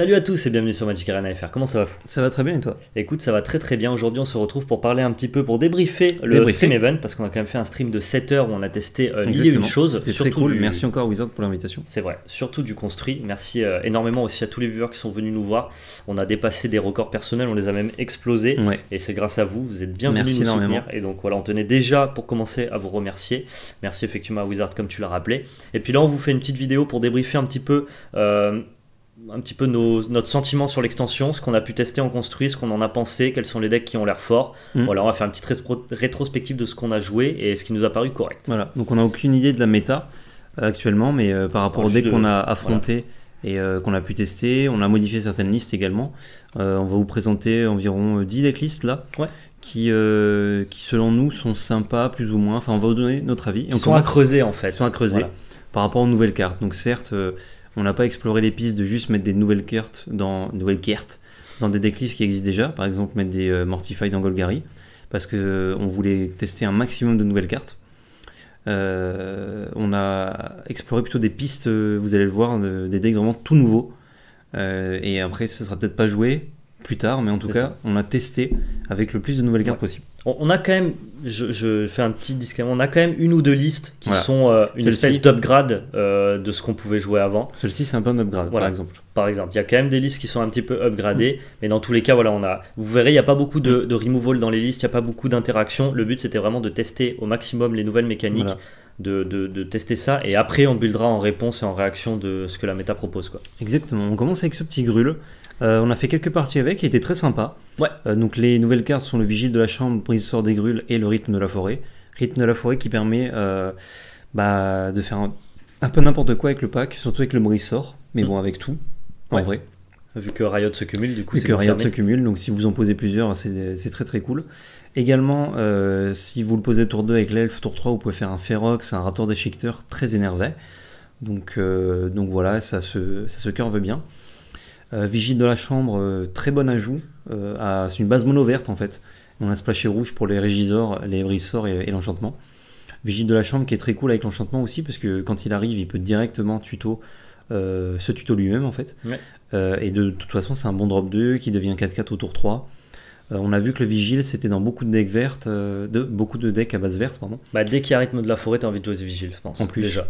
Salut à tous et bienvenue sur Magic Arena FR. Comment ça va fou Ça va très bien et toi Écoute, ça va très très bien. Aujourd'hui, on se retrouve pour parler un petit peu, pour débriefer le stream event parce qu'on a quand même fait un stream de 7 heures où on a testé euh, mille une choses. C'était très cool. Merci encore Wizard pour l'invitation. C'est vrai, surtout du construit. Merci euh, énormément aussi à tous les viewers qui sont venus nous voir. On a dépassé des records personnels, on les a même explosés et c'est grâce à vous. Vous êtes bien venus nous énormément. et donc voilà, on tenait déjà pour commencer à vous remercier. Merci effectivement à Wizard comme tu l'as rappelé. Et puis là, on vous fait une petite vidéo pour débriefer un petit peu. Euh, un petit peu nos, notre sentiment sur l'extension, ce qu'on a pu tester en construit, ce qu'on en a pensé, quels sont les decks qui ont l'air forts. Mm. Voilà, on va faire un petit rétrospectif de ce qu'on a joué et ce qui nous a paru correct. Voilà, donc on n'a aucune idée de la méta euh, actuellement, mais euh, par rapport aux decks qu'on a affrontés et euh, qu'on a pu tester, on a modifié certaines listes également. on va vous présenter environ 10 listes là. Qui, qui selon nous sont sympas plus ou moins, enfin on va vous donner notre avis. Ils sont à creuser en fait. Sont à creuser par rapport aux nouvelles cartes. Donc certes, on n'a pas exploré les pistes de juste mettre des nouvelles cartes dans, nouvelles cartes dans des decklists qui existent déjà, par exemple mettre des euh, Mortify dans Golgari, parce qu'on euh, on voulait tester un maximum de nouvelles cartes. Euh, on a exploré plutôt des pistes, vous allez le voir, des decks vraiment tout nouveaux. et après, ce sera peut-être pas joué plus tard, mais en tout cas, on a testé avec le plus de nouvelles cartes possible on a quand même, je, fais un petit disclaimer, on a quand même une ou deux listes qui sont euh, une espèce d'upgrade euh, de ce qu'on pouvait jouer avant. Celle-ci, c'est un peu un upgrade, par exemple. Par exemple, il y a quand même des listes qui sont un petit peu upgradées, mais dans tous les cas, voilà, on a, vous verrez, il n'y a pas beaucoup de, removal dans les listes, il n'y a pas beaucoup d'interactions. Le but, c'était vraiment de tester au maximum les nouvelles mécaniques. De, tester ça et après on buildera en réponse et en réaction de ce que la méta propose. Quoi. Exactement, on commence avec ce petit grul. Euh, on a fait quelques parties avec qui était très sympa, euh, donc les nouvelles cartes sont le Vigile de la Chambre, Brise des Grules et le Rythme de la Forêt. Rythme de la Forêt qui permet euh, bah, de faire un, peu n'importe quoi avec le pack, surtout avec le Brise sort, mais bon, mm. avec tout, en vrai. Vu que Riot se cumule, du coup, Vu que Riot se cumule, donc si vous en posez plusieurs, c'est très très cool. Également, si vous le posez tour 2 avec l'elfe, tour 3, vous pouvez faire un Ferox, un Raptor déchiqueteur très énervé. Donc, donc voilà, ça se, ça se curve bien. Euh, vigile de la chambre, euh, très bon ajout. Euh, c'est une base mono verte en fait. On a splashé rouge pour les régisors, les risors et, l'enchantement. Vigile de la chambre qui est très cool avec l'enchantement aussi, parce que quand il arrive, il peut directement tuto ce tuto lui-même en fait. et de, toute façon, c'est un bon drop 2 qui devient 4-4 au tour 3. on a vu que le vigile c'était dans beaucoup de decks vertes, beaucoup de decks à base verte, pardon. Bah, dès qu'il y a rythme de la forêt, t'as envie de jouer ce vigile, je pense. En plus. Déjà.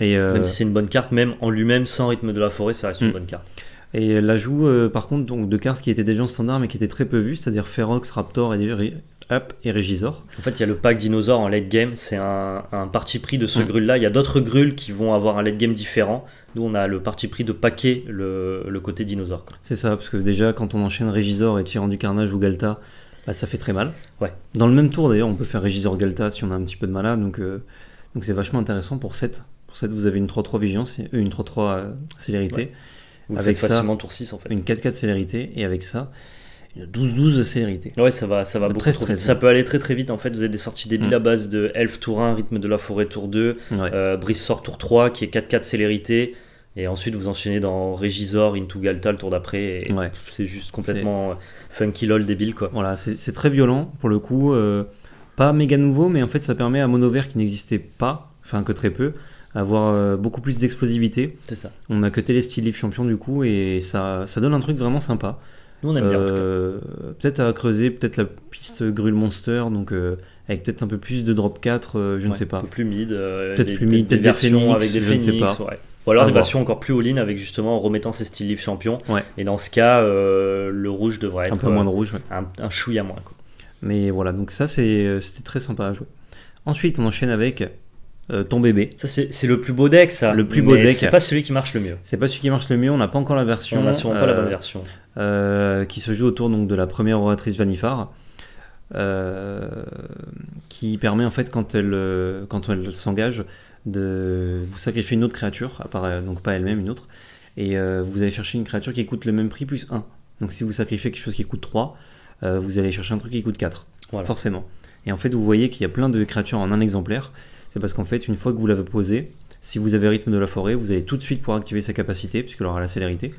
Et Même si c'est une bonne carte, même en lui-même, sans rythme de la forêt, ça reste une mm. bonne carte. Et l'ajout, euh, par contre, donc, de cartes qui étaient déjà en standard mais qui étaient très peu vues, c'est-à-dire Ferox, Raptor et, Up et Régisor. En fait, il y a le pack dinosaure en late game, c'est un, parti pris de ce grul-là. Il y a d'autres gruls qui vont avoir un late game différent. Nous, on a le parti pris de paquer le, côté dinosaure. C'est ça, parce que déjà, quand on enchaîne Régisor et tirant du Carnage ou Galta, bah, ça fait très mal. Ouais. Dans le même tour, d'ailleurs, on peut faire Régisor Galta si on a un petit peu de malade, donc euh, donc c'est vachement intéressant pour 7. Pour 7, vous avez une 3-3 vigilance c'est euh, une 3-3 célérité avec facilement tour 6 en fait. Une 4-4 célérité et avec ça, une 12-12 célérité. Ouais, ça va, ça va beaucoup Ça peut aller très très vite en fait. Vous avez des sorties débiles mm. à base de Elf tour 1, Rythme de la forêt tour 2, ouais. Euh, Brise sort tour 3 qui est 4-4 célérité. Et ensuite, vous enchaînez dans Régisor, Into Galta le tour d'après. C'est juste complètement euh, funky lol débile quoi. Voilà, c'est très violent pour le coup. Euh, pas méga nouveau, mais en fait, ça permet à Monovert qui n'existait pas, enfin que très peu, avoir euh, beaucoup plus d'explosivité. C'est ça. On a que style live champion du coup et ça, ça donne un truc vraiment sympa. Nous on aime bien. Euh, peut-être à creuser, peut-être la piste Grul Monster, donc euh, avec peut-être un peu plus de drop 4, je ne sais pas. Un peu plus mid. peut-être plus mid, peut-être des, versions avec des je ne Ou alors des versions encore plus all-in avec justement en remettant ses styles Leaf champions. Et dans ce cas, le rouge devrait être. Un peu moins de rouge, un, chouïa moins. Mais voilà, donc ça c'était très sympa à jouer. Ensuite, on enchaîne avec euh, ton bébé. Ça, c'est le plus beau deck, ça. Le plus beau mais deck. C'est pas celui qui marche le mieux. C'est pas celui qui marche le mieux. On n'a pas encore la version. On n'a sûrement pas la bonne euh, version. Euh, qui se joue autour donc, de la première oratrice Vanifar. qui permet, en fait, quand elle, quand elle s'engage, de vous sacrifier une autre créature, donc pas elle-même, une autre. Et vous allez chercher une créature qui coûte le même prix plus 1. Donc si vous sacrifiez quelque chose qui coûte 3, vous allez chercher un truc qui coûte 4. Voilà. Forcément. Et en fait, vous voyez qu'il y a plein de créatures en un exemplaire c'est parce qu'en fait, une fois que vous l'avez posé, si vous avez rythme de la forêt, vous allez tout de suite pouvoir activer sa capacité, puisqu'elle aura la célérité.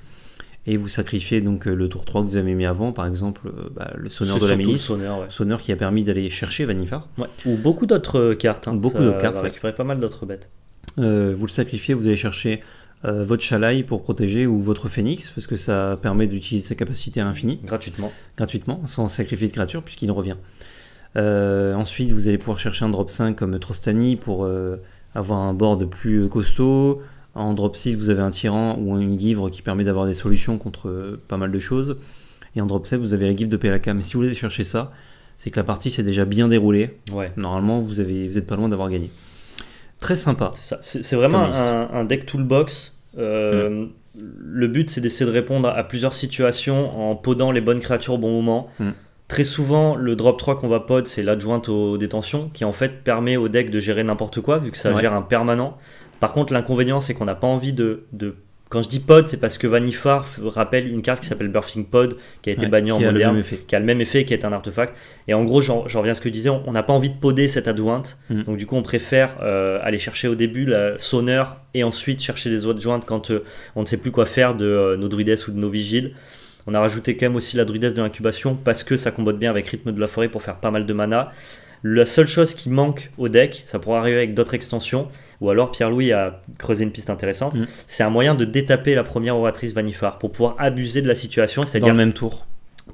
Et vous sacrifiez donc euh, le tour 3 que vous avez mis avant, par exemple euh, bah, le sonneur de la milice, sonneur, qui a permis d'aller chercher Vanifar. Ou beaucoup d'autres euh, cartes. Hein. Beaucoup d'autres cartes. récupérer pas mal d'autres bêtes. vous le sacrifiez, vous allez chercher votre chalaï pour protéger ou votre phénix, parce que ça permet d'utiliser sa capacité à l'infini. Gratuitement. Gratuitement, sans sacrifier de créature, puisqu'il revient. Euh, ensuite, vous allez pouvoir chercher un drop 5 comme Trostani pour euh, avoir un board plus euh, costaud. En drop 6, vous avez un tyran ou une givre qui permet d'avoir des solutions contre pas mal de choses. Et en drop 7, vous avez la givre de Pelaka. Mais si vous voulez chercher ça, c'est que la partie s'est déjà bien déroulée. Ouais. Normalement, vous, n'êtes pas loin d'avoir gagné. Très sympa. C'est vraiment un, deck toolbox. Mm. Le but, c'est d'essayer de répondre à plusieurs situations en podant les bonnes créatures au bon moment. Mm. Très souvent, le drop 3 qu'on va pod, c'est l'adjointe aux détentions qui en fait permet au deck de gérer n'importe quoi vu que ça gère un permanent. Par contre, l'inconvénient, c'est qu'on n'a pas envie de, de quand je dis pod, c'est parce que Vanifar rappelle une carte qui s'appelle Birthing Pod, qui a été banni bannie en moderne, qui a le même effet, qui est un artefact. Et en gros, j'en reviens à ce que je disais, on n'a pas envie de poder cette adjointe. Mm. Donc du coup, on préfère euh, aller chercher au début la sonneur et ensuite chercher des autres adjointes quand euh, on ne sait plus quoi faire de euh, nos druides ou de nos vigiles. On a rajouté quand même aussi la druidesse de l'incubation parce que ça combatte bien avec rythme de la forêt pour faire pas mal de mana. La seule chose qui manque au deck, ça pourra arriver avec d'autres extensions, ou alors Pierre-Louis a creusé une piste intéressante, mm. c'est un moyen de détaper la première oratrice Vanifar pour pouvoir abuser de la situation, c'est-à-dire. même tour.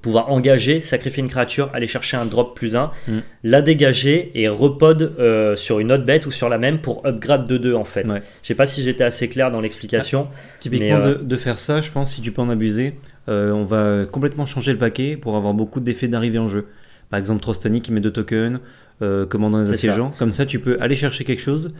Pouvoir engager, sacrifier une créature, aller chercher un drop plus 1, mm. la dégager et repod euh, sur une autre bête ou sur la même pour upgrade de 2 en fait. Je sais pas si j'étais assez clair dans l'explication. Ah, typiquement, euh, de, de, faire ça, je pense, si tu peux en abuser, euh, on va complètement changer le paquet pour avoir beaucoup d'effets d'arrivée en jeu. Par exemple, Trostani qui met deux tokens, euh, commandant les assiégeants. Comme ça, tu peux aller chercher quelque chose.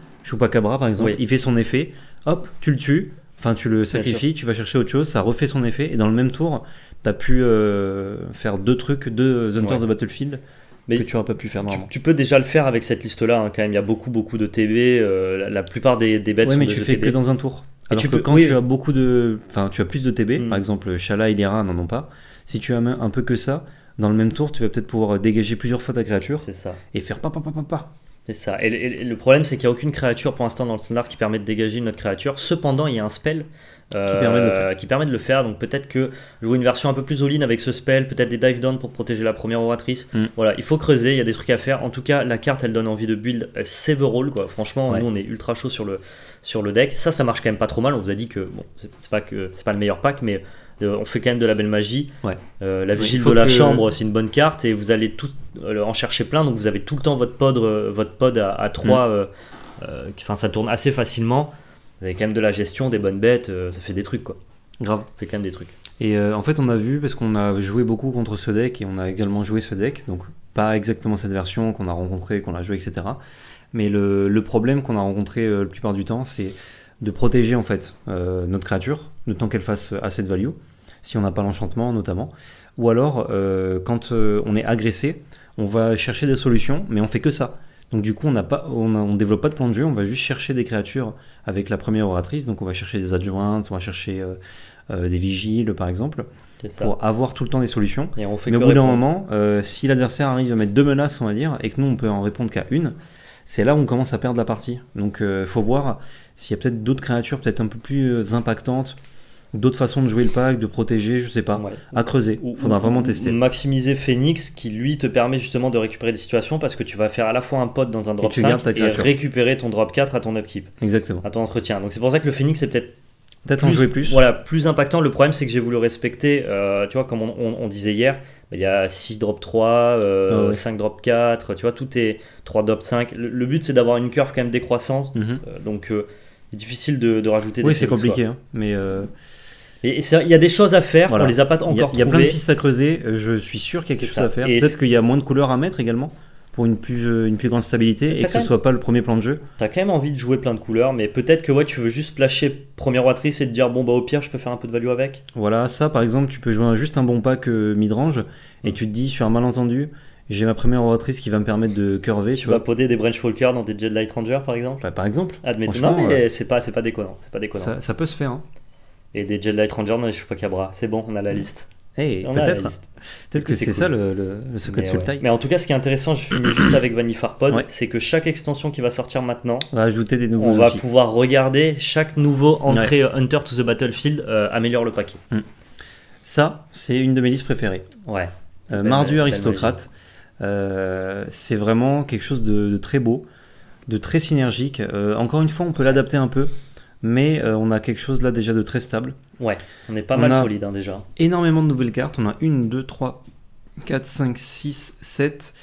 Cabra, par exemple, il fait son effet. Hop, tu le tues. Enfin, tu le sacrifies, tu vas chercher autre chose, ça refait son effet. Et dans le même tour, tu as pu euh, faire deux trucs, deux Hunters de Battlefield. Mais que tu n'auras pas pu faire normalement. Tu, peux déjà le faire avec cette liste-là, hein, quand même. Il y a beaucoup, beaucoup de TB. la, plupart des, des bêtes ouais, mais tu fais que dans un tour. Alors tu peux, quand tu as beaucoup de. Enfin, tu as plus de TB, mm. par exemple, Shala et non n'en ont pas. Si tu as un peu que ça, dans le même tour, tu vas peut-être pouvoir dégager plusieurs fois ta créature. Ça. Et faire pa pa pa pa pa. C'est ça. Et, le problème, c'est qu'il n'y a aucune créature pour l'instant dans le standard qui permet de dégager une autre créature. Cependant, il y a un spell euh, qui, permet de le faire. Donc peut-être que jouer une version un peu plus all-in avec ce spell, peut-être des dive down pour protéger la première oratrice. Mm. Voilà, il faut creuser, il y a des trucs à faire. En tout cas, la carte, elle donne envie de build euh, several. Quoi. Franchement, nous, on est ultra chaud sur le, sur le deck. Ça, ça marche quand même pas trop mal. On vous a dit que, bon, c'est pas, que, pas le meilleur pack, mais euh, on fait quand même de la belle magie. Ouais. Euh, la vigile de la chambre, c'est une bonne carte et vous allez tout, euh, en chercher plein. Donc vous avez tout le temps votre pod, votre pod à, à 3. Mm. Enfin, ça tourne assez facilement. Vous avez quand même de la gestion, des bonnes bêtes. ça fait des trucs quoi. Grave. Ça fait quand même des trucs. Et en fait, on a vu, parce qu'on a joué beaucoup contre ce deck et on a également joué ce deck. Donc pas exactement cette version qu'on a rencontré qu'on a joué, etc. Mais le, le problème qu'on a rencontré la plupart du temps, c'est de protéger en fait euh, notre créature, de tant qu'elle fasse assez de value, si on n'a pas l'enchantement notamment. Ou alors, euh, quand euh, on est agressé, on va chercher des solutions, mais on fait que ça. Donc du coup, on ne développe pas de plan de jeu, on va juste chercher des créatures avec la première oratrice. Donc on va chercher des adjointes, on va chercher des vigiles par exemple, pour avoir tout le temps des solutions. mais au bout d'un moment, si l'adversaire arrive à mettre deux menaces, on va dire, et que nous on peut en répondre qu'à une, c'est là où on commence à perdre la partie. Donc il euh, faut voir s'il y a peut-être d'autres créatures peut-être un peu plus euh, impactantes, d'autres façons de jouer le pack, de protéger, je sais pas, à creuser. Il faudra vraiment tester. Maximiser Phoenix qui lui te permet justement de récupérer des situations parce que tu vas faire à la fois un pot dans un drop 5 et récupérer ton drop 4 à ton upkeep. Exactement. À ton entretien. Donc c'est pour ça que le Phoenix est peut-être Peut-être en jouer plus. Voilà, plus impactant. Le problème, c'est que j'ai voulu respecter, euh, tu vois, comme on, disait hier, il y a 6 drop 3, 5 drop 4, tu vois, tout est 3 drop 5. Le, but, c'est d'avoir une curve quand même décroissante. Mhm. Euh, donc, c'est euh, difficile de, rajouter des Oui, c'est compliqué, hein, mais. il y a des choses à faire, les a pas encore Il y a, plein de pistes à creuser, je suis sûr qu'il y a quelque chose à faire. Peut-être qu'il y a moins de couleurs à mettre également pour une plus, euh, une plus grande stabilité et que ce soit pas le premier plan de jeu. T'as quand même envie de jouer plein de couleurs, mais peut-être que ouais, tu veux juste placher première roitrice et te dire bon bah au pire je peux faire un peu de value avec. Voilà, ça par exemple tu peux jouer juste un bon pack mid euh, midrange et tu te dis sur un malentendu j'ai ma première oratrice qui va me permettre de curver. Tu, vas poder des Branch folker dans des Jet Light Ranger par exemple bah, Par exemple. Admettons. Non, mais c'est pas, pas déconnant. Pas déconnant. Ça, ça, peut se faire. Hein. Et des Jet Light Ranger suis pas Chupacabra. C'est bon, on a la liste peut-être que c'est ça le, le, secret mais de Sultai. Mais en tout cas, ce qui est intéressant, je finis juste avec Vanifarpod Pod, c'est que chaque extension qui va sortir maintenant, va ajouter des nouveaux. On va pouvoir regarder chaque nouveau entrée Hunter to the Battlefield euh, améliore le paquet. Hmm. Ça, c'est une de mes listes préférées. Ouais. Euh, Mardu aristocrate, euh, c'est vraiment quelque chose de, très beau, de très synergique. encore une fois, on peut l'adapter un peu mais euh, on a quelque chose là déjà de très stable. Ouais, on est pas mal solide hein, déjà. Énormément de nouvelles cartes, on a 1, 2, 3, 4, 5, 6, 7,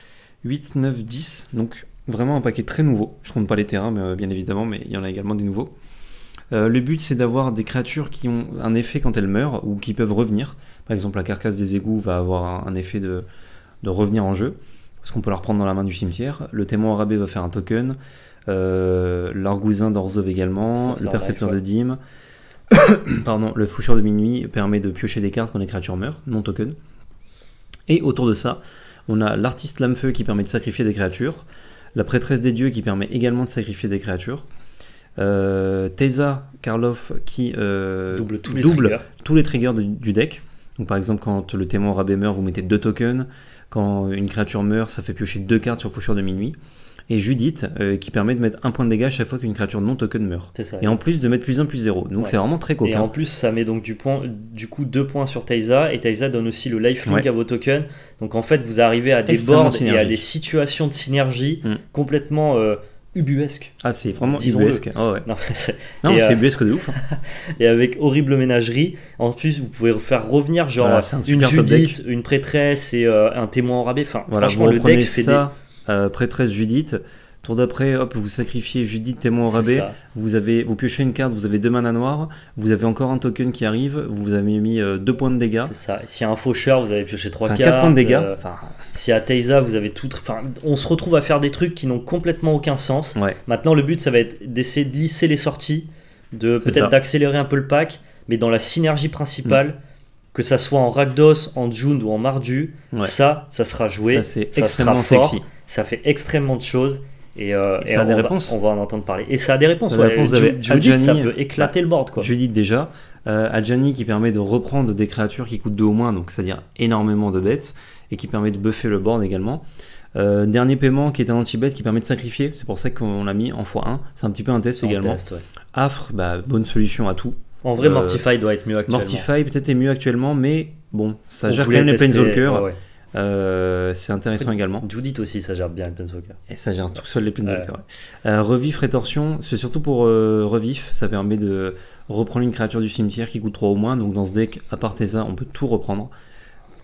8, 9, 10, donc vraiment un paquet très nouveau. Je compte pas les terrains, mais, euh, bien évidemment, mais il y en a également des nouveaux. Euh, le but c'est d'avoir des créatures qui ont un effet quand elles meurent ou qui peuvent revenir. Par exemple, la carcasse des égouts va avoir un, effet de, revenir en jeu, parce qu'on peut la reprendre dans la main du cimetière. Le témoin arabe va faire un token. Euh, l'argousin d'Orzov également, le percepteur de Dim Pardon, le foucheur de minuit permet de piocher des cartes quand les créatures meurent, non token. Et autour de ça, on a l'artiste lame-feu qui permet de sacrifier des créatures, la prêtresse des dieux qui permet également de sacrifier des créatures, euh, Teza Tesa Karloff qui euh, double, tous les, triggers du deck. Donc par exemple quand le témoin rabais meurt, vous mettez deux tokens. Quand une créature meurt, ça fait piocher deux cartes sur foucheur de minuit et Judith euh, qui permet de mettre un point de dégâts chaque fois qu'une créature non token meurt. et en plus de mettre plus 1 plus 0. Donc c'est vraiment très coquin. Et en plus ça met donc du, point, du coup deux points sur Taïza et Taïza donne aussi le life à vos tokens. Donc en fait vous arrivez à des bords et à des situations de synergie mm. complètement... Euh, ubuesques. ubuesque. Ah, c'est vraiment ubuesque. Ah, non, c'est euh, ubuesque de ouf. Hein. et avec horrible ménagerie. En plus, vous pouvez faire revenir genre une Judith, une prêtresse et un témoin en rabais. Enfin, voilà, franchement, le deck ça. Euh, prêtresse Judith. Tour d'après, hop, vous sacrifiez Judith témoin au rabais. Vous avez, vous piochez une carte, vous avez deux manas noires. Vous avez encore un token qui arrive. Vous avez mis euh, deux points de dégâts. C'est ça. S'il y a un faucheur, vous avez pioché trois cartes. Quatre points de dégâts. Euh, si il y a Teiza, vous avez tout. Enfin, on se retrouve à faire des trucs qui n'ont complètement aucun sens. Maintenant, le but, ça va être d'essayer de lisser les sorties, de peut-être d'accélérer un peu le pack, mais dans la synergie principale. Mm que ça soit en ragdos en June ou en Mardu, ça, ça sera joué. Ça, c'est extrêmement sexy. Ça fait extrêmement de choses. Et, euh, a des réponses. Va, on va en entendre parler. Et ça a des réponses. réponse Judith, ça peut éclater bah, le board. Quoi. Judith, déjà. Euh, Adjani qui permet de reprendre des créatures qui coûtent 2 au moins, donc c'est-à-dire énormément de bêtes, et qui permet de buffer le board également. Euh, dernier paiement qui est un anti bête qui permet de sacrifier, c'est pour ça qu'on l'a mis en x1. C'est un petit peu un test également. Test, Affre, bah, bonne solution à tout. En vrai, euh, Mortify doit être mieux actuellement. Mortify peut-être est mieux actuellement, mais bon, ça gère quand même les Planeswalkers. Euh, c'est intéressant également. Je vous dis aussi, ça gère bien les Planeswalkers. Et ça gère tout seul les Planeswalkers. Euh, revif, rétorsion, c'est surtout pour euh, revif, ça permet de reprendre une créature du cimetière qui coûte 3 au moins. Donc dans ce deck, à part ça, on peut tout reprendre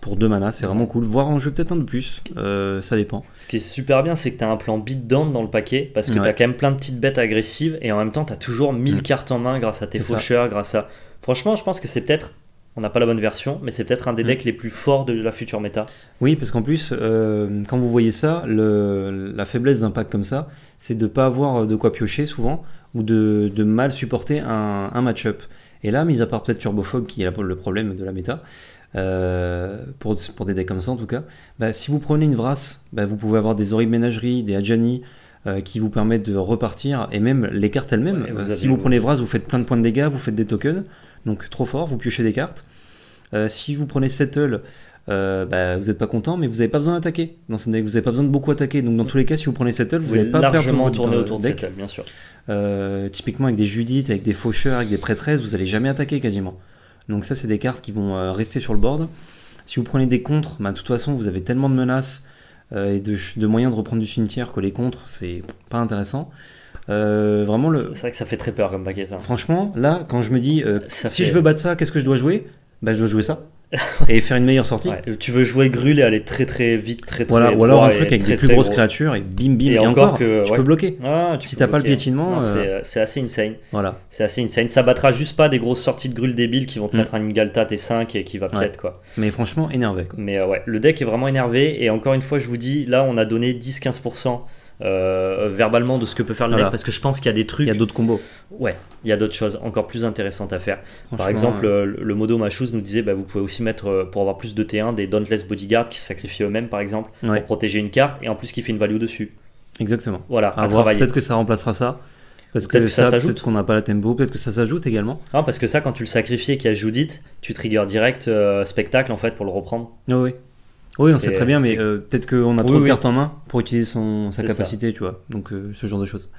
pour deux manas, c'est vraiment cool. Voir en jeu peut-être un de plus, euh, ça dépend. Ce qui est super bien, c'est que tu as un plan beat down dans le paquet, parce que t'as tu as quand même plein de petites bêtes agressives, et en même temps, tu as toujours 1000 mm. cartes en main grâce à tes faucheurs, grâce à... Franchement, je pense que c'est peut-être, on n'a pas la bonne version, mais c'est peut-être un des mm. decks les plus forts de la future méta. Oui, parce qu'en plus, euh, quand vous voyez ça, la faiblesse d'un pack comme ça, c'est de ne pas avoir de quoi piocher souvent, ou de, mal supporter un, un match-up. Et là, mis à part peut-être Turbofog qui est le problème de la méta, euh, pour, pour des decks comme ça en tout cas, bah, si vous prenez une Vras, bah, vous pouvez avoir des horribles ménageries, des Adjani, euh, qui vous permettent de repartir, et même les cartes elles-mêmes. Euh, si vous prenez Vras, vous faites plein de points de dégâts, vous faites des tokens, donc trop fort, vous piochez des cartes. si vous prenez Settle, bah, vous n'êtes pas content, mais vous n'avez pas besoin d'attaquer. Dans ce deck, vous n'avez pas besoin de beaucoup attaquer. Donc, dans tous les cas, si vous prenez Settle, vous n'allez pas largement tourner autour de deck. bien sûr. typiquement, avec des Judith, avec des Faucheurs, avec des Prêtresses, vous n'allez jamais attaquer quasiment. Donc ça, c'est des cartes qui vont euh, rester sur le board. Si vous prenez des contres, bah, de toute façon, vous avez tellement de menaces euh, et de, moyens de reprendre du cimetière que les contres, c'est pas intéressant. Euh, vraiment le. C'est vrai que ça fait très peur comme paquet ça. Franchement, là, quand je me dis si je veux battre ça, qu'est-ce que je dois jouer Bah, je dois jouer ça. et faire une meilleure sortie. Tu veux jouer grul et aller très très vite, très très Voilà, ou alors un truc avec des plus grosses créatures et bim bim et, encore, que, tu peux bloquer. Ah, tu si t'as pas le piétinement, euh, euh, c'est assez insane. Voilà, c'est assez insane. Ça battra juste pas des grosses sorties de grul débiles qui vont te mm. mettre un Ingalta T5 et qui va peut-être quoi. Mais franchement énervé. Mais euh, ouais, le deck est vraiment énervé et encore une fois je vous dis, là on a donné 10-15% euh, verbalement de ce que peut faire le deck, parce que je pense qu'il y a des trucs. Il y a d'autres combos. Ouais, il y a d'autres choses encore plus intéressantes à faire. Par exemple, le, modo Machus nous disait bah, vous pouvez aussi mettre euh, pour avoir plus de T1 des Dauntless bodyguard qui se sacrifient eux-mêmes par exemple pour protéger une carte et en plus qui fait une value dessus. Exactement. Voilà, à, Peut-être que ça remplacera ça. Parce que, que ça, s'ajoute. Peut-être qu'on n'a pas la tempo, peut-être que ça s'ajoute également. Ah, parce que ça, quand tu le sacrifies et qu'il y a Judith, tu triggers direct euh, spectacle en fait pour le reprendre. oui oui. Oui, on sait très bien, mais euh, peut-être qu'on a trop de cartes en main pour utiliser son, sa capacité, tu vois. Donc, euh, ce genre de choses.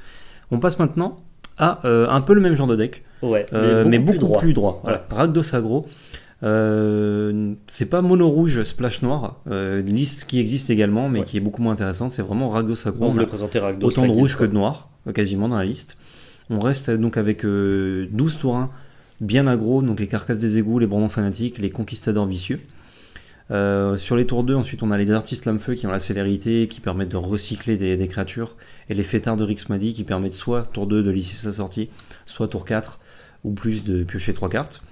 On passe maintenant à euh, un peu le même genre de deck, mais, beaucoup, plus droit. Sagro. c'est pas mono rouge splash noir, liste qui existe également mais qui est beaucoup moins intéressante. C'est vraiment Ragdos Sagro. On voulait présenter Autant de rouge que de noir, quasiment dans la liste. On reste donc avec 12 tourins bien agro, donc les carcasses des égouts, les brandons fanatiques, les conquistadors vicieux. Euh, sur les tours 2, ensuite, on a les artistes lame-feu qui ont la célérité, qui permettent de recycler des, créatures, et les fêtards de Rixmadi qui permettent soit tour 2 de lisser sa sortie, soit tour 4 ou plus de piocher 3 cartes.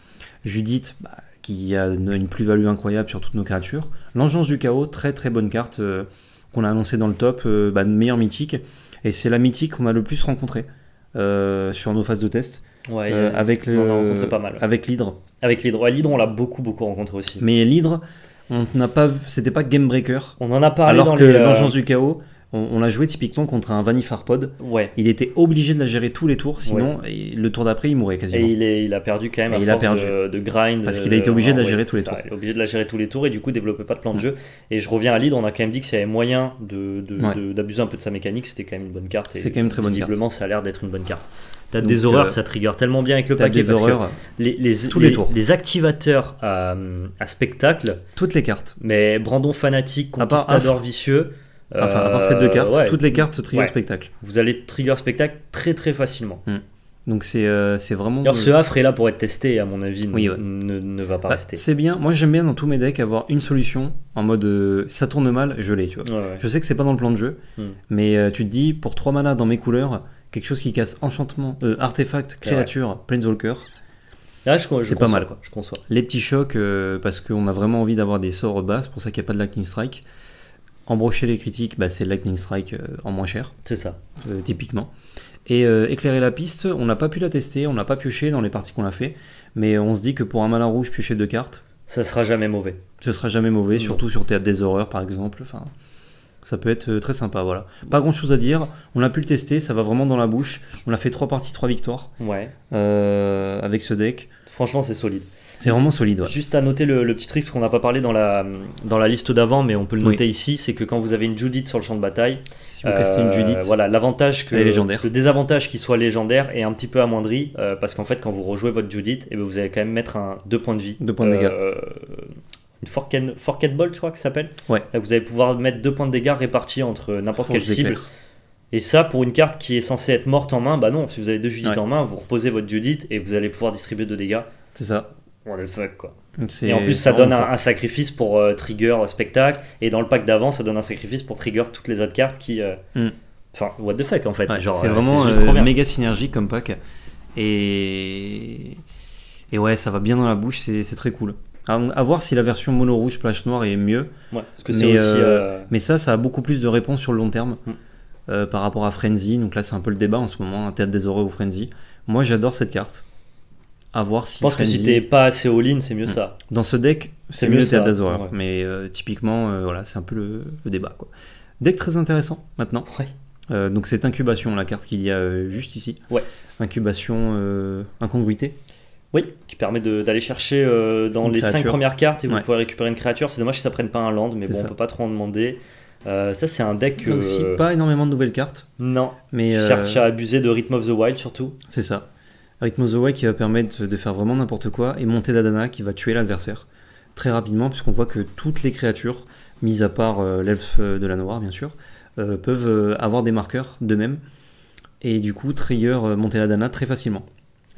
Judith, bah, qui a une, plus-value incroyable sur toutes nos créatures. L'Engeance du Chaos, très très bonne carte euh, qu'on a annoncée dans le top, euh, bah, meilleure mythique, et c'est la mythique qu'on a le plus rencontrée sur nos phases de test. Ouais, avec le, a rencontré pas mal. Avec l'hydre. Avec l'hydre. l'hydre, on l'a beaucoup beaucoup rencontré aussi. Mais l'hydre, on n'a pas, c'était pas Game Breaker. On en a parlé alors que les, euh, du Chaos on, l'a joué typiquement contre un Vanifarpod. Ouais. Il était obligé de la gérer tous les tours, sinon le tour d'après il mourrait quasiment. Et il, a perdu quand même à il force a perdu. De, grind. Parce qu'il a été obligé de la euh, gérer tous les tours. Il obligé de la gérer tous les tours et du coup développait pas de plan de jeu. Et je reviens à Lydre, on a quand même dit que s'il y avait moyen d'abuser de, d'abuser un peu de sa mécanique, c'était quand même une bonne carte. C'est quand même très bonne visiblement, ça a l'air d'être une bonne carte. T'as des horreurs, euh, ça trigger tellement bien avec le paquet. Des horreurs, les, tous les, tours. Les activateurs à, spectacle. Toutes les cartes. Mais Brandon fanatique, conquistador vicieux. Enfin, à part ces deux euh, cartes, toutes les cartes se trigger spectacle. Vous allez trigger spectacle très très facilement. Hmm. Donc c'est euh, c'est vraiment. Alors ce affre est là pour être testé, à mon avis, ne, ne, va pas bah, rester. C'est bien. Moi j'aime bien dans tous mes decks avoir une solution en mode euh, ça tourne mal, je l'ai. Tu vois. Je sais que c'est pas dans le plan de jeu, hmm. mais tu te dis pour 3 mana dans mes couleurs, quelque chose qui casse enchantement, artefact, créature, planeswalker. Là, ah, je, je c'est pas mal quoi. Je conçois. Les petits chocs parce qu'on a vraiment envie d'avoir des sorts c'est pour ça qu'il n'y a pas de lightning strike. Embrocher les critiques, bah, c'est Lightning Strike euh, en moins cher. C'est ça. Euh, typiquement. Et euh, éclairer la piste, on n'a pas pu la tester, on n'a pas pioché dans les parties qu'on a fait, mais on se dit que pour un malin rouge, piocher deux cartes. Ça sera jamais mauvais. Ce sera jamais mauvais, surtout sur Théâtre des Horreurs par exemple. Enfin, ça peut être euh, très sympa, voilà. Pas grand chose à dire. On a pu le tester, ça va vraiment dans la bouche. On a fait trois parties, trois victoires. Ouais. Euh, avec ce deck. Franchement, c'est solide. C'est vraiment solide. Juste à noter le, petit trick qu'on n'a pas parlé dans la, dans la liste d'avant, mais on peut le noter ici, c'est que quand vous avez une Judith sur le champ de bataille, vous une euh, Judith, voilà l'avantage que légendaire. le désavantage qu'il soit légendaire est un petit peu amoindri parce qu'en fait quand vous rejouez votre Judith, et eh ben, vous allez quand même mettre un deux points de vie, 2 points de dégâts, une forquette ball je crois que ça s'appelle. Ouais. vous allez pouvoir mettre deux points de dégâts répartis entre euh, n'importe quelle cible. Et ça, pour une carte qui est censée être morte en main, bah non, si vous avez deux Judith en main, vous reposez votre Judith et vous allez pouvoir distribuer deux dégâts. C'est ça. What the fuck, quoi. Et en plus, ça donne un, sacrifice pour euh, Trigger euh, Spectacle. Et dans le pack d'avant, ça donne un sacrifice pour Trigger toutes les autres cartes qui. Mm. Enfin, what the fuck, en fait. c'est vraiment méga synergique comme pack. Et. Et ouais, ça va bien dans la bouche, c'est très cool. À, voir si la version mono rouge plage noire est mieux. que mais, euh, euh, mais, ça, ça a beaucoup plus de réponses sur le long terme mm. euh, par rapport à Frenzy. Donc là, c'est un peu le débat en ce moment, un théâtre des horreurs ou Frenzy. Moi, j'adore cette carte. À voir si. Je pense que si t'es pas assez all-in, c'est mieux mm. ça. Dans ce deck, c'est mieux, mieux théâtre des horreurs. Mais typiquement, voilà, c'est un peu le, débat. Quoi. Deck très intéressant maintenant. Ouais. donc c'est incubation, la carte qu'il y a juste ici. Ouais. Incubation incongruité. Oui, qui permet d'aller chercher euh, dans les cinq premières cartes et vous pouvez récupérer une créature. C'est dommage si ça prenne pas un land, mais bon, ça. on peut pas trop en demander. Euh, ça, c'est un deck. Aussi, euh, pas énormément de nouvelles cartes. Non. Mais cherche à abuser de Rhythm of the Wild surtout. C'est ça. Rhythm of the Wild qui va permettre de faire vraiment n'importe quoi et monter d'Adana qui va tuer l'adversaire très rapidement, puisqu'on voit que toutes les créatures, mises à part l'elfe de la noire, bien sûr, peuvent avoir des marqueurs d'eux-mêmes et du coup trigger monter Dana très facilement.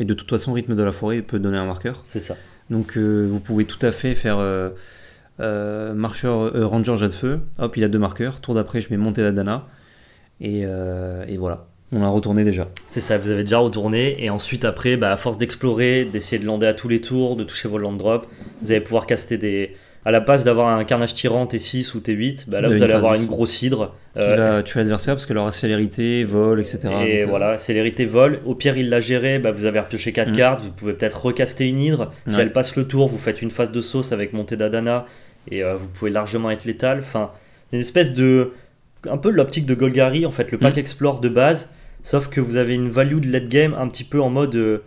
Et de toute façon, rythme de la forêt peut donner un marqueur. C'est ça. Donc euh, vous pouvez tout à fait faire euh, euh, marcheur, ranger jet feu. Hop, il a deux marqueurs. Tour d'après, je mets monter la dana. Et, voilà. On a retourné déjà. C'est ça, vous avez déjà retourné. Et ensuite, après, bah, à force d'explorer, d'essayer de lander à tous les tours, de toucher vos land drops, vous allez pouvoir caster des, à la passe, d'avoir un carnage tirant T6 ou T8, bah, là vous, allez avoir une grosse hydre. Qui euh, va tuer l'adversaire parce que leur célérité, vol, etc. Et euh, voilà, célérité, vol. Au pire, il l'a géré, bah, vous avez repioché 4 mm. cartes, vous pouvez peut-être recaster une hydre. Si elle passe le tour, vous faites une phase de sauce avec montée d'Adana et euh, vous pouvez largement être létal. Enfin, une espèce de. Un peu l'optique de Golgari, en fait, le pack mm. Explore de base, sauf que vous avez une value de late game un petit peu en mode. Euh,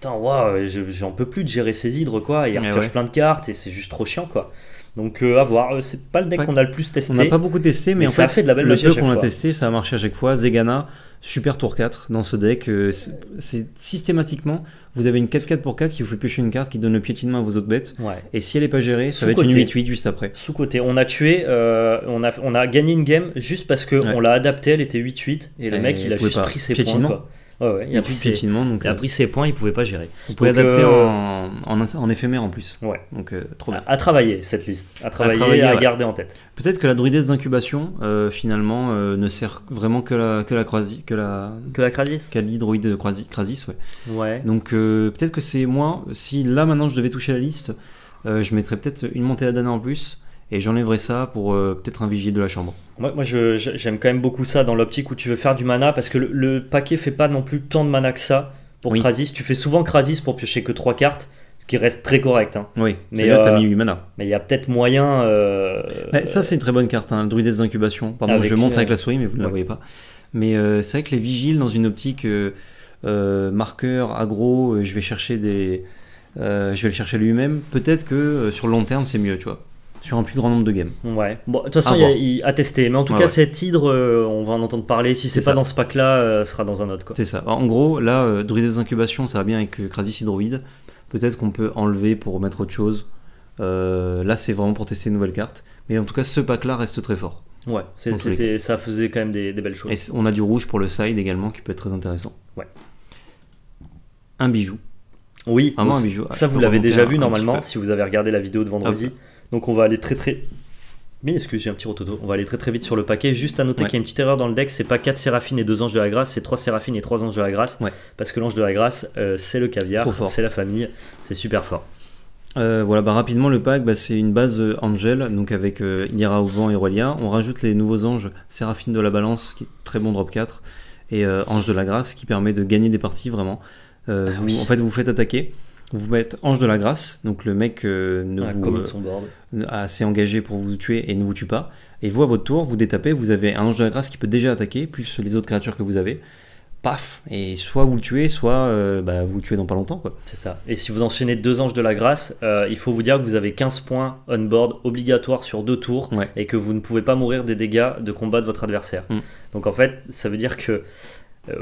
putain, waouh, euh, j'en peux plus de gérer ces hydres, quoi. il ouais. plein de cartes et c'est juste trop chiant, quoi. Donc euh, à voir, euh, c'est pas le deck qu'on a le plus testé. On n'a pas beaucoup testé, mais, en ça fait, a fait de la belle le peu qu'on a testé, ça a marché à chaque fois. Zegana, super tour 4 dans ce deck. C'est systématiquement, vous avez une 4-4 pour 4 qui vous fait piocher une carte qui donne le piétinement à vos autres bêtes. Et si elle n'est pas gérée, ça va être une 8-8 juste après. Sous-côté, on a tué, on, a, on a gagné une game juste parce qu'on on l'a adaptée, elle était 8-8 et le mec il a juste pris ses points. Quoi il, a pris ses, donc, il a euh, pris points, il pouvait pas gérer. il pouvait adapter euh, en, en, éphémère en plus. Ouais. Donc, euh, trop bien. À, travailler cette liste, à travailler, et à garder en tête. Peut-être que la druidesse d'incubation, finalement, ne sert vraiment que la, que la, que la, que la Qu'à l'hydroïde de Krasis, ouais. Donc, peut-être que c'est moi, si là maintenant je devais toucher la liste, je mettrais peut-être une montée Dana en plus et j'enlèverai ça pour euh, peut-être un vigile de la chambre. Moi, moi j'aime quand même beaucoup ça dans l'optique où tu veux faire du mana parce que le, paquet fait pas non plus tant de mana que ça pour Crasis. Tu fais souvent Krasis pour piocher que 3 cartes, ce qui reste très correct. Hein. Oui, mais là as euh, mis 8 mana. Mais il y a peut-être moyen. Euh, ça, c'est une très bonne carte, hein, le des d'incubation. Pardon, je montre avec la souris, mais vous ne la voyez pas. Mais c'est vrai que les vigiles, dans une optique marqueur, agro, je vais chercher des. je vais le chercher lui-même. Peut-être que sur le long terme, c'est mieux, tu vois. Sur un plus grand nombre de games. Ouais. Bon, de toute façon, il à tester. Mais en tout cas, cette cet hydre, euh, on va en entendre parler. Si c'est pas dans ce pack-là, euh, ce sera dans un autre. C'est ça. en gros, là, euh, Druid des incubations, ça va bien avec Crasis euh, hydroïde Peut-être qu'on peut enlever pour mettre autre chose. là, c'est vraiment pour tester une nouvelle carte. Mais en tout cas, ce pack-là reste très fort. Ouais, c'était, ça faisait quand même des, belles choses. Et on a du rouge pour le side également qui peut être très intéressant. Ouais. Un bijou. Oui, un bijou. Ah, ça vous l'avez déjà vu normalement si vous avez regardé la vidéo de vendredi. Donc on va aller très très... Mais est j'ai un petit rototo On va aller très très vite sur le paquet. Juste à noter qu'il y a une petite erreur dans le deck, c'est pas 4 séraphines et 2 anges de la grâce, c'est 3 séraphines et 3 anges de la grâce. Parce que l'ange de la grâce, euh, c'est le caviar, c'est la famille, c'est super fort. Euh, voilà, bah, rapidement, le pack, bah, c'est une base euh, Angel, donc avec euh, au vent et Rolia. On rajoute les nouveaux anges, Séraphine de la Balance, qui est très bon drop 4, et Ange de la Grâce, qui permet de gagner des parties vraiment. Ah en fait, vous faites attaquer, vous mettez ange de la grâce, donc le mec euh, ne ah, vous, euh, assez engagé pour vous tuer et ne vous tue pas. Et vous à votre tour, vous détapez, vous avez un ange de la grâce qui peut déjà attaquer, plus les autres créatures que vous avez. Paf Et soit vous le tuez, soit euh, bah, vous le tuez dans pas longtemps. quoi. C'est ça. Et si vous enchaînez deux anges de la grâce, il faut vous dire que vous avez 15 points on-board obligatoires sur deux tours et que vous ne pouvez pas mourir des dégâts de combat de votre adversaire. Mm. Donc en fait, ça veut dire que,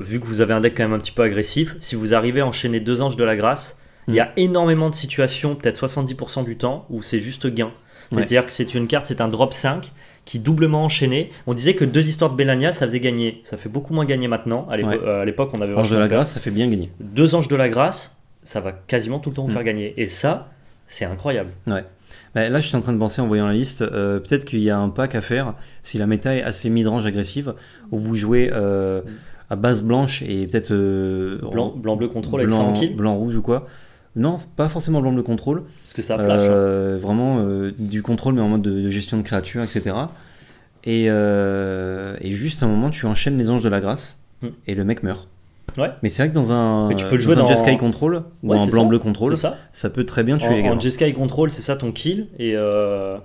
vu que vous avez un deck quand même un petit peu agressif, si vous arrivez à enchaîner deux anges de la grâce, il y a hmm. énormément de situations, peut-être 70% du temps, où c'est juste gain. C'est-à-dire que c'est une carte, c'est un drop 5 qui doublement enchaîné. On disait que deux histoires de Bellania, ça faisait gagner. Ça fait beaucoup moins gagner maintenant. À euh, l'époque, on avait. Ange de la grâce, ça fait bien gagner. Deux anges de la grâce, ça va quasiment tout le temps vous hmm. faire gagner. Et ça, c'est incroyable. Ouais. Bah, là, je suis en train de penser en voyant la liste. Euh, peut-être qu'il y a un pack à faire si la méta est assez midrange agressive, où vous jouez. Euh, hmm. à base blanche et peut-être blanc, bleu contrôle avec 100 kills blanc rouge ou quoi non, pas forcément blanc bleu contrôle. Parce que ça flash. Hein. Euh, vraiment euh, du contrôle, mais en mode de, gestion de créatures, etc. Euh, et, juste à un moment, tu enchaînes les anges de la grâce hmm. et le mec meurt. Ouais. Mais c'est vrai que dans un, tu peux le jouer dans, Control ou un Blanc Bleu contrôle ça. peut très bien tuer également. En Jeskai Control, c'est ça ton kill et. Euh...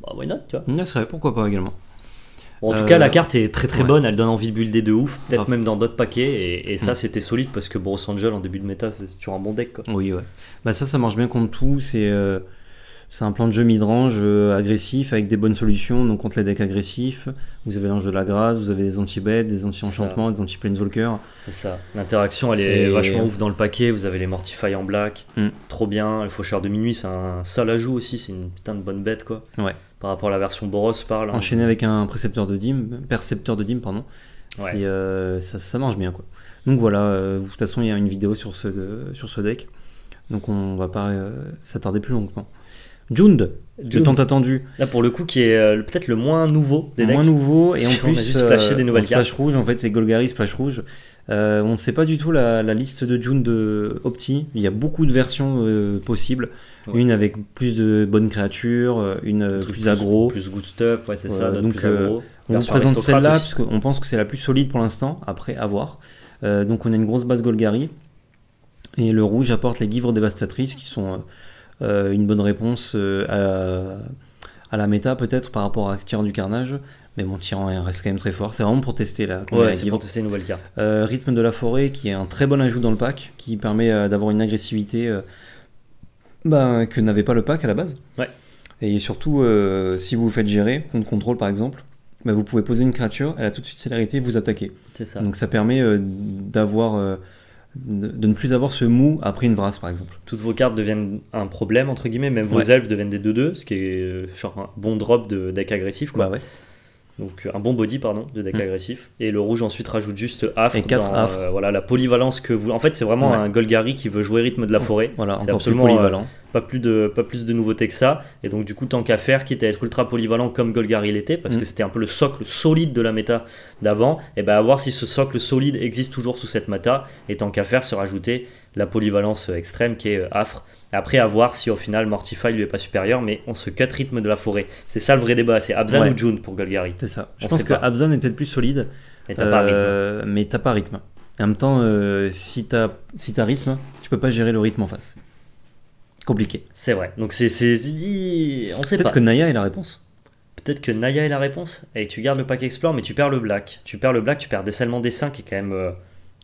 Bah, why not, tu vois vrai, pourquoi pas également en tout cas, la euh, carte est très très bonne, elle donne envie de builder de ouf, peut-être même dans d'autres paquets. Et, ça, mm. c'était solide parce que Bros Angel en début de méta, c'est toujours un bon deck. Oui, ouais. Bah, ça, ça marche bien contre tout. C'est euh, c'est un plan de jeu midrange euh, agressif avec des bonnes solutions. Donc contre les decks agressifs, vous avez l'ange de la grâce, vous avez des anti-bêtes, des anti-enchantements, des anti-planeswalkers. C'est ça. L'interaction elle est... vachement ouf dans le paquet. Vous avez les Mortify en black, mm. trop bien. Le Faucheur de minuit, c'est un sale ajout aussi. C'est une putain de bonne bête quoi. Ouais par rapport à la version Boros parle. Hein. Enchaîné avec un précepteur de DIM, percepteur de DIM, pardon. Euh, ça, marche bien quoi. Donc voilà, euh, de toute façon il y a une vidéo sur ce, euh, sur ce deck, donc on va pas s'attarder plus longtemps. Jund, le tant attendu. Là pour le coup qui est peut-être le moins nouveau des Moins nouveau et en plus on des nouvelles Splash rouge en fait c'est Golgari Splash rouge. on ne sait pas du tout la, liste de Jund de Opti. Il y a beaucoup de versions possibles. Une avec plus de bonnes créatures, euh, une euh, plus, agro. Plus good stuff, ouais, c'est ça. Donc, euh, on présente celle-là, puisqu'on pense que c'est la plus solide pour l'instant, après avoir. donc, on a une grosse base Golgari. Et le rouge apporte les Givres dévastatrices qui sont une bonne réponse à, la méta peut-être par rapport à tirant du Carnage. Mais mon Tyran reste quand même très fort. C'est vraiment pour tester là. ouais, pour tester une nouvelle carte. rythme de la forêt qui est un très bon ajout dans le pack qui permet d'avoir une agressivité ben, que n'avait pas le pack à la base. Et surtout, euh, si vous vous faites gérer, Contre contrôle par exemple, ben, vous pouvez poser une créature, elle a tout de suite célérité, vous attaquez. Donc ça permet euh, d'avoir, euh, de, ne plus avoir ce mou après une vrasse par exemple. Toutes vos cartes deviennent un problème entre guillemets, même vos elfes deviennent des 2-2, ce qui est genre un bon drop de deck agressif. Quoi. Bah ouais donc euh, un bon body pardon de deck hmm. agressif et le rouge ensuite rajoute juste af et 4 euh, voilà la polyvalence que vous en fait c'est vraiment un Golgari qui veut jouer rythme de la oh, forêt voilà encore plus euh, polyvalent pas plus de pas plus de nouveautés que ça et donc du coup tant qu'à faire quitte à être ultra polyvalent comme Golgari l'était parce mm. que c'était un peu le socle solide de la méta d'avant et eh ben à voir si ce socle solide existe toujours sous cette méta et tant qu'à faire se rajouter la polyvalence euh, extrême qui est euh, affre après à voir si au final Mortify lui est pas supérieur mais on se cut rythme de la forêt c'est ça le vrai débat c'est Abzan ou June pour Golgari c'est ça je pense que Abzan est peut-être plus solide euh, mais t'as pas rythme en même temps si t'as si as rythme tu peux pas gérer le rythme en face c'est vrai. Donc c'est, on sait peut pas. être que Naya est la réponse. Peut-être que Naya est la réponse. Et tu gardes le pack explore, mais tu perds le black. Tu perds le black, tu perds des des 5 qui est quand même. Euh,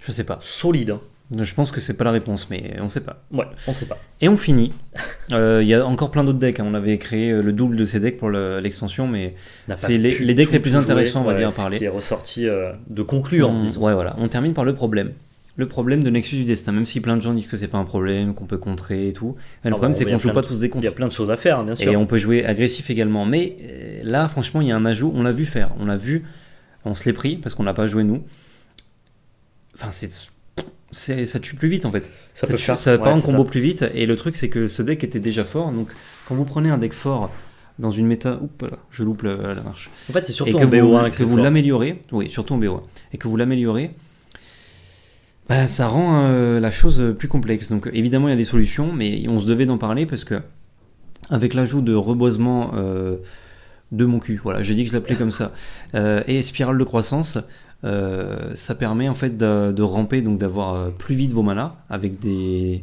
je sais pas. Solide. Hein. Je pense que c'est pas la réponse, mais on sait pas. Ouais, on sait pas. Et on finit. Euh, il y a encore plein d'autres decks. Hein. On avait créé euh, le double de ces decks pour l'extension, mais c'est les, decks les plus intéressants, on va dire, à parler. Qui est ressorti de conclure. disons. Ouais, voilà. On termine par le problème le problème de Nexus du Destin, même si plein de gens disent que c'est pas un problème, qu'on peut contrer et tout. le ah bah, problème, c'est qu'on joue pas tous des contre. Il y a plein de choses à faire, bien sûr. Et on peut jouer agressif également. Mais euh, là, franchement, il y a un ajout. On l'a vu faire. On l'a vu. On se l'est pris parce qu'on n'a pas joué nous. Enfin, c'est ça tue plus vite en fait. Ça, peut faire. Ça part en combo plus vite. Et le truc, c'est que ce deck était déjà fort. Donc, quand vous prenez un deck fort dans une méta, oups, je loupe la, marche. En fait, c'est surtout que en BO1 vous, que, vous l'améliorez. Oui, surtout en BO1. Et que vous l'améliorez bah, ça rend euh, la chose plus complexe. Donc évidemment, il y a des solutions, mais on se devait d'en parler parce que avec l'ajout de reboisement euh, de mon cul, voilà, j'ai dit que je l'appelais comme ça, euh, et spirale de croissance, ça permet en fait de, ramper, donc d'avoir plus vite vos manas avec des,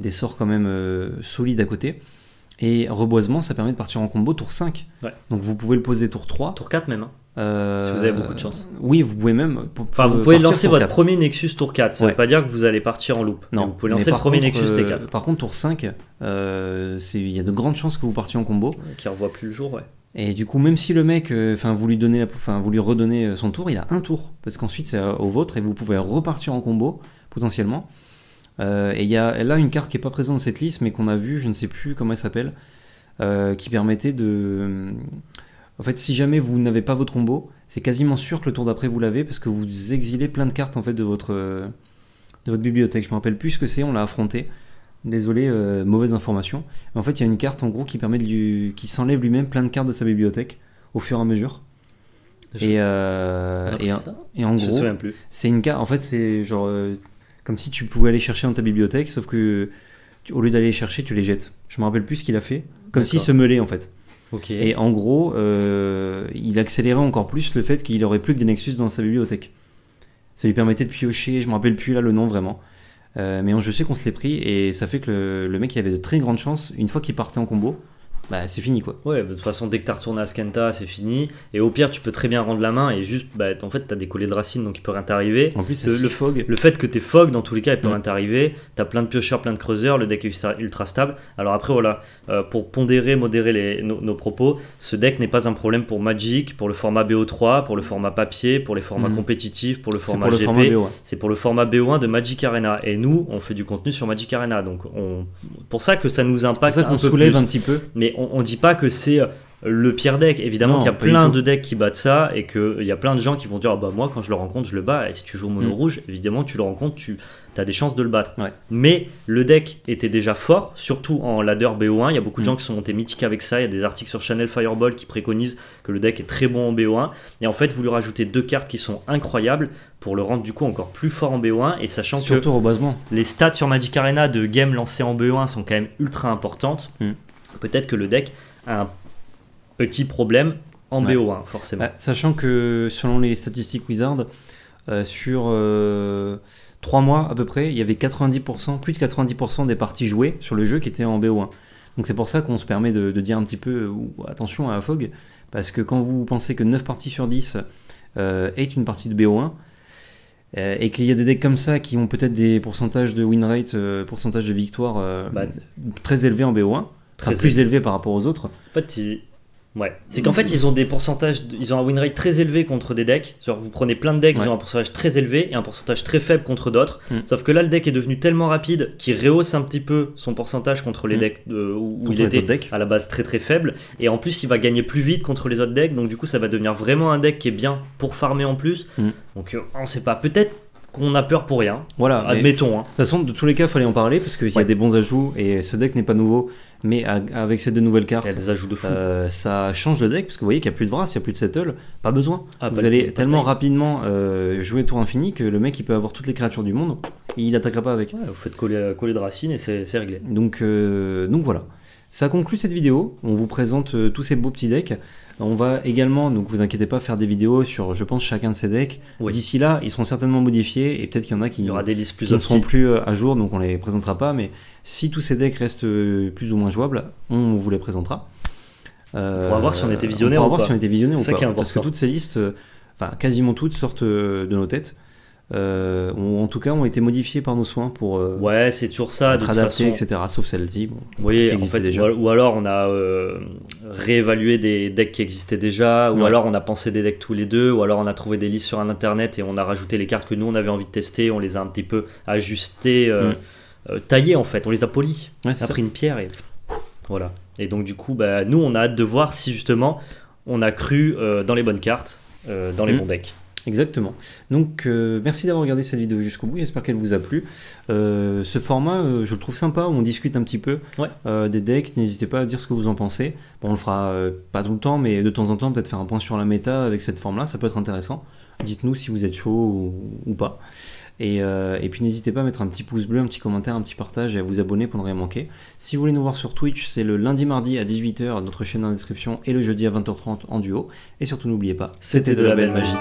des sorts quand même solides à côté. Et reboisement, ça permet de partir en combo tour 5. Donc vous pouvez le poser tour 3. Tour 4 même. Hein. Euh, si vous avez beaucoup de chance. Oui, vous pouvez même. Euh, enfin, vous pouvez lancer votre premier Nexus tour 4. Ça ne veut pas dire que vous allez partir en loop. Non. Vous pouvez lancer le premier Nexus T4. Euh, par contre, tour 5, il y a de grandes chances que vous partiez en combo. Qui revoit plus le jour, ouais. Et du coup, même si le mec, enfin, vous lui donnez, enfin, vous lui redonnez son tour, il a un tour parce qu'ensuite c'est au vôtre et vous pouvez repartir en combo potentiellement. Euh, et il y a là une carte qui n'est pas présente dans cette liste, mais qu'on a vue, je ne sais plus comment elle s'appelle, euh, qui permettait de. Euh, en fait, si jamais vous n'avez pas votre combo, c'est quasiment sûr que le tour d'après vous l'avez parce que vous exilez plein de cartes en fait de votre, de votre bibliothèque. Je me rappelle plus ce que c'est, on l'a affronté. Désolé, mauvaise information. Mais en fait, il y a une carte en gros qui permet de qui s'enlève lui-même plein de cartes de sa bibliothèque au fur et à mesure. Et, et, en gros, c'est une carte. En fait, c'est genre comme si tu pouvais aller chercher dans ta bibliothèque, sauf que au lieu d'aller chercher, tu les jettes. Je me rappelle plus ce qu'il a fait, comme s'il se mêlait en fait. Et en gros, euh, il accélérait encore plus le fait qu'il aurait plus que des Nexus dans sa bibliothèque. Ça lui permettait de piocher, je me rappelle plus là le nom vraiment. Euh, mais on, je sais qu'on se l'est pris et ça fait que le, le, mec il avait de très grandes chances, une fois qu'il partait en combo, bah, c'est fini quoi. Ouais, bah, de toute façon, dès que t'as retourné à Skenta, c'est fini. Et au pire, tu peux très bien rendre la main et juste, bah, en fait, t'as décollé de racines donc il peut rien t'arriver. En plus, le, le, fog. le fait que t'es fog, dans tous les cas, il peut rien t'arriver. T'as plein de piocheurs, plein de creuseurs, le deck est ultra stable. Alors après, voilà, euh, pour pondérer, modérer nos, propos, ce deck n'est pas un problème pour Magic, pour le format BO3, pour le format papier, pour les formats mhm. compétitifs, pour le format GP. c'est pour le format BO1 de Magic Arena. Et nous, on fait du contenu sur Magic Arena. Donc, on... pour ça que ça nous impacte. C'est ça soulève un petit peu. Mais on ne dit pas que c'est euh, le pire deck. Évidemment qu'il y a plein de decks qui battent ça et qu'il y a plein de gens qui vont dire ah bah moi quand je le rencontre je le bats et si tu joues mono mm. rouge évidemment tu le rencontres tu as des chances de le battre. Mais le deck était déjà fort, surtout en ladder BO1. Il y a beaucoup de mm. gens qui sont montés mythiques avec ça. Il y a des articles sur Channel Fireball qui préconisent que le deck est très bon en BO1. Et en fait vous lui rajoutez deux cartes qui sont incroyables pour le rendre du coup encore plus fort en BO1 et sachant surtout que les stats sur Magic Arena de games lancées en BO1 sont quand même ultra importantes. Mm peut-être que le deck a un petit problème en BO1, forcément. Bah, sachant que selon les statistiques Wizard, euh, sur 3 euh, mois à peu près, il y avait 90%, plus de 90% des parties jouées sur le jeu qui étaient en BO1. Donc c'est pour ça qu'on se permet de, dire un petit peu euh, attention à Fog, parce que quand vous pensez que 9 parties sur 10 est une partie de BO1, et qu'il y a des decks comme ça qui ont peut-être des pourcentages de win rate, pourcentage de victoire bah, très élevés en BO1, très plus élevé par rapport aux autres. En fait, ouais. c'est qu'en fait, ils ont des pourcentages, ils ont un win rate très élevé contre des decks. Genre, vous prenez plein de decks, ils ont un pourcentage très élevé et un pourcentage très faible contre d'autres. Mm. Sauf que là, le deck est devenu tellement rapide qu'il rehausse un petit peu son pourcentage contre les mm. decks de... où, il était decks. à la base très très faible. Et en plus, il va gagner plus vite contre les autres decks. Donc, du coup, ça va devenir vraiment un deck qui est bien pour farmer en plus. Mm. Donc, euh, on sait pas. Peut-être qu'on a peur pour rien. Voilà. Admettons. Hein. De toute façon, de tous les cas, il fallait en parler parce qu'il y a des bons ajouts et ce deck n'est pas nouveau mais avec ces deux nouvelles cartes, euh, ça change le deck parce que vous voyez qu'il n'y a plus de Vras, il n'y a plus de Settle, pas besoin. Ah, vous allez tellement rapidement euh, jouer tour infini que le mec il peut avoir toutes les créatures du monde, et il n'attaquera pas avec. vous faites coller, coller de racines et c'est réglé. Donc, euh, donc voilà. Ça conclut cette vidéo. On vous présente tous ces beaux petits decks. On va également, donc vous inquiétez pas, faire des vidéos sur, je pense, chacun de ces decks. D'ici là, ils seront certainement modifiés et peut-être qu'il y en a qui, y aura des listes plus ne seront plus à jour, donc on les présentera pas. Mais si tous ces decks restent euh, plus ou moins jouables, on vous les présentera. pour voir si on était euh, visionnaire ou, voir Si on était visionnaire ou pas. Parce que toutes ces listes, euh, enfin quasiment toutes, sortent de nos têtes. en tout cas, ont été modifiées par nos soins pour. ouais, c'est toujours ça. Être etc. Sauf celle-ci. oui, en fait, déjà. Ou alors on a réévalué des decks qui existaient déjà, ou alors on a pensé des decks tous les deux, ou alors on a trouvé des listes sur internet et on a rajouté les cartes que nous on avait envie de tester, on les a un petit peu ajustées. Mm. Euh, taillés en fait, on les a polis. on a pris une pierre et voilà. Et donc du coup, bah, nous on a hâte de voir si justement on a cru euh, dans les bonnes cartes, euh, dans les mm. bons decks. Exactement. Donc merci d'avoir regardé cette vidéo jusqu'au bout, j'espère qu'elle vous a plu. ce format, je le trouve sympa, on discute un petit peu des decks, n'hésitez pas à dire ce que vous en pensez. Bon, on le fera pas tout le temps, mais de temps en temps, peut-être faire un point sur la méta avec cette forme-là, ça peut être intéressant. Dites-nous si vous êtes chaud ou pas. Euh, et, puis n'hésitez pas à mettre un petit pouce bleu, un petit commentaire, un petit partage et à vous abonner pour ne rien manquer. Si vous voulez nous voir sur Twitch, c'est le lundi mardi à 18h, notre chaîne en description, et le jeudi à 20h30 en duo. Et surtout n'oubliez pas, c'était de la belle magie.